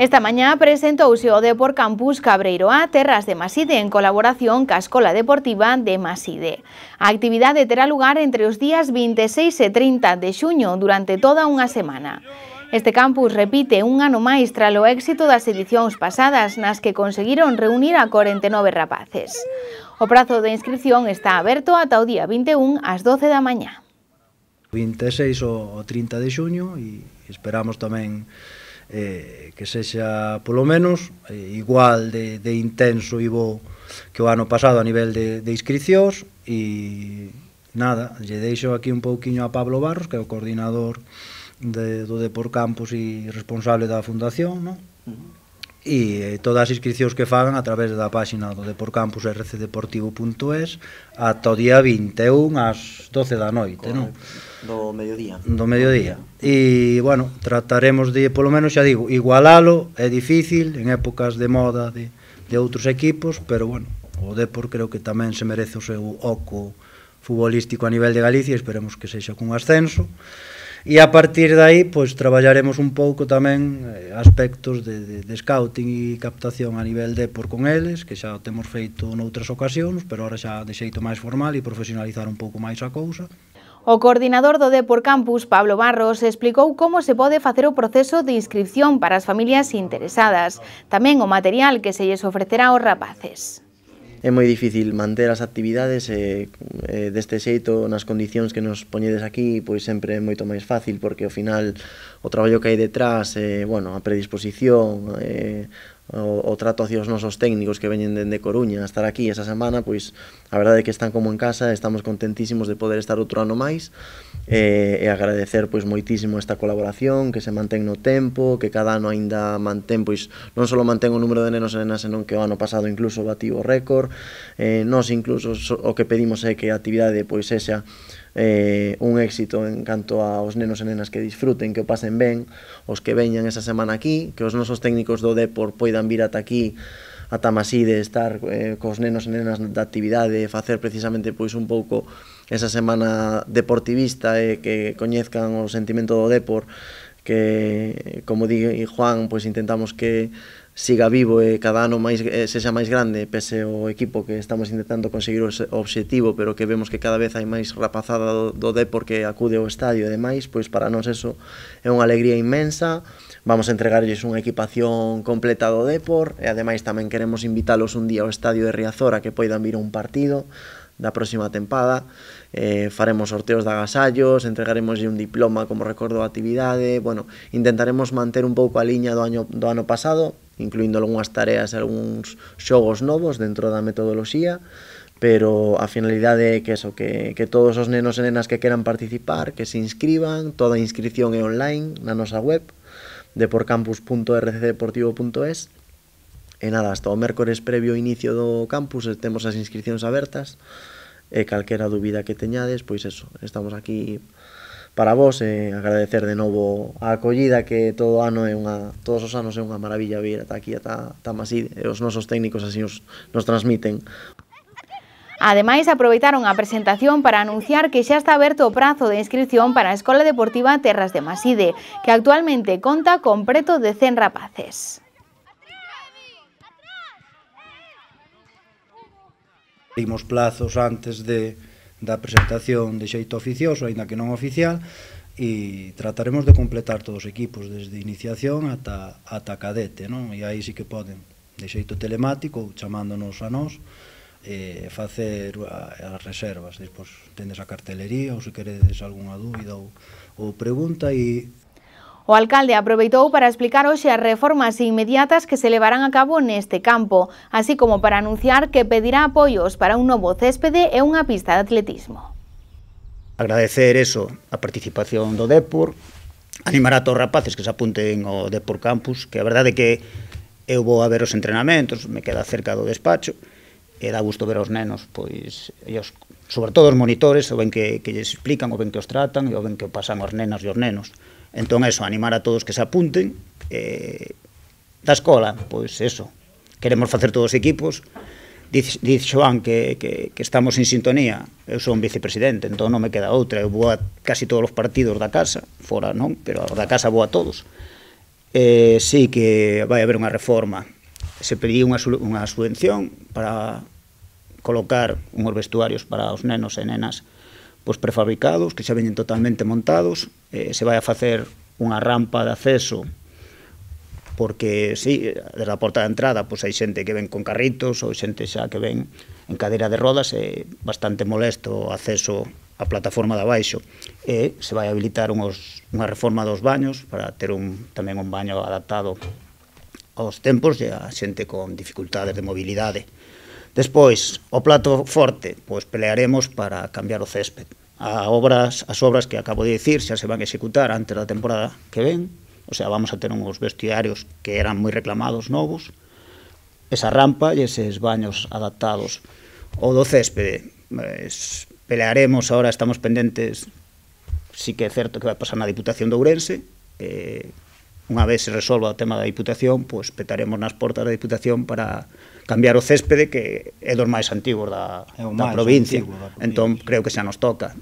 Esta mañá presentouse o Depor Campus A Terras de Maside en colaboración ca Escola Deportiva de Maside. A actividade terá lugar entre os días 26 e 30 de xuño durante toda unha semana. Este campus repite un ano máis tras o éxito das edicións pasadas nas que conseguiron reunir a 49 rapaces. O prazo de inscripción está aberto ata o día 21 ás 12 da mañá. 26 ou 30 de xuño e esperamos tamén eh, que sexa polo menos eh, igual de, de intenso e bo que o ano pasado a nivel de, de inscripcións e nada, lle deixo aquí un pouquiño a Pablo Barros que é o coordinador de, do Depor Campus e responsable da fundación, non? Uh -huh e eh, todas as inscripcións que fagan a través da páxina do Deporcampus rcdeportivo.es ata o día 21 ás 12 da noite, non? Do mediodía. Do mediodía. E, bueno, trataremos de, polo menos xa digo, igualalo, é difícil en épocas de moda de, de outros equipos, pero, bueno, o Depor creo que tamén se merece o seu oco futbolístico a nivel de Galicia, esperemos que sexa cun ascenso. E, E a partir de aí, pois, traballaremos un pouco tamén eh, aspectos de, de, de scouting e captación a nivel de por con eles, que xa o temos feito noutras ocasións, pero ahora xa de xeito máis formal e profesionalizar un pouco máis a cousa. O coordinador do Depor Campus, Pablo Barros, explicou como se pode facer o proceso de inscripción para as familias interesadas, tamén o material que se lles ofrecerá aos rapaces é moi difícil manter as actividades e, e deste xeito nas condicións que nos poñedes aquí pois sempre é moito máis fácil porque ao final o traballo que hai detrás e, bueno, a predisposición e, o, o trato hacia os nosos técnicos que veñen dende Coruña a estar aquí esa semana, pois a verdade é que están como en casa, estamos contentísimos de poder estar outro ano máis e, eh, e agradecer pois moitísimo esta colaboración que se mantén no tempo, que cada ano aínda mantén pois non só mantén o número de nenos e nenas, senón que o ano pasado incluso batiu o récord. Eh, nós incluso o que pedimos é que a actividade pois sexa eh, un éxito en canto aos nenos e nenas que disfruten, que o pasen ben, os que veñan esa semana aquí, que os nosos técnicos do Depor poidan vir ata aquí ata masí de estar eh, cos nenos e nenas da actividade, facer precisamente pois un pouco esa semana deportivista e eh, que coñezcan o sentimento do Depor que, como di Juan, pois intentamos que siga vivo e eh, cada ano máis eh, sexa máis grande pese o equipo que estamos intentando conseguir o obxectivo, pero que vemos que cada vez hai máis rapazada do, do Depor que acude ao estadio e demais, pois para nós eso é unha alegría inmensa. Vamos a entregarlles unha equipación completa do Depor e ademais tamén queremos invitalos un día ao estadio de Riazora que poidan vir a un partido da próxima tempada. Eh, faremos sorteos de agasallos, entregaremos un diploma como recordo de actividade, bueno, intentaremos manter un pouco a liña do año do ano pasado, incluindo algunhas tareas e algúns xogos novos dentro da metodoloxía, pero a finalidade é que eso, que, que todos os nenos e nenas que queran participar, que se inscriban, toda a inscripción é online na nosa web, deporcampus.rcdeportivo.es E nada, hasta o mércores previo inicio do campus temos as inscripcións abertas e calquera dúbida que teñades, pois eso, estamos aquí para vos e agradecer de novo a acollida que todo ano é unha todos os anos é unha maravilla vir ata aquí ata Tamasid e os nosos técnicos así os, nos transmiten Ademais, aproveitaron a presentación para anunciar que xa está aberto o prazo de inscripción para a Escola Deportiva Terras de Maside, que actualmente conta con preto de 100 rapaces. Dimos plazos antes de, da presentación de xeito oficioso, aínda que non oficial, e trataremos de completar todos os equipos, desde iniciación ata, ata cadete, non? e aí sí que poden, de xeito telemático, chamándonos a nós, e facer as reservas. Despois tendes a cartelería, ou se queredes algunha dúbida ou, ou pregunta, e O alcalde aproveitou para explicar hoxe as reformas inmediatas que se levarán a cabo neste campo, así como para anunciar que pedirá apoios para un novo céspede e unha pista de atletismo. Agradecer eso, a participación do Depor, animar a todos os rapaces que se apunten ao Depor Campus, que a verdade é que eu vou a ver os entrenamentos, me queda cerca do despacho, e dá gusto ver os nenos, pois, e os, sobre todo os monitores, o ben que, que lles explican, o ben que os tratan, e o ben que pasan os nenas e os nenos. Entón, eso, animar a todos que se apunten. Eh, da escola, pois eso, queremos facer todos os equipos. Diz, diz Joan que, que, que estamos en sintonía. Eu son vicepresidente, entón non me queda outra. Eu vou a casi todos os partidos da casa, fora non, pero da casa vou a todos. Eh, sí que vai haber unha reforma. Se pediu unha, unha subvención para colocar unhos vestuarios para os nenos e nenas pois prefabricados que xa veñen totalmente montados, eh, se vai a facer unha rampa de acceso porque si, sí, desde a porta de entrada pois hai xente que ven con carritos ou xente xa que ven en cadeira de rodas é bastante molesto o acceso á plataforma de abaixo e se vai habilitar unhos, unha reforma dos baños para ter un, tamén un baño adaptado aos tempos e a xente con dificultades de mobilidade. Despois, o plato forte, pois pelearemos para cambiar o césped. A obras, as obras que acabo de dicir xa se van a executar antes da temporada que ven, o sea, vamos a ter uns vestiarios que eran moi reclamados novos, esa rampa e eses baños adaptados. O do césped. Pois, pelearemos, agora estamos pendentes, sí que é certo que vai pasar na Diputación de Ourense, eh, unha vez se resolva o tema da Diputación, pois petaremos nas portas da Diputación para cambiar o céspede que é dos máis antigos da, da, provincia. da provincia. Entón, creo que xa nos toca.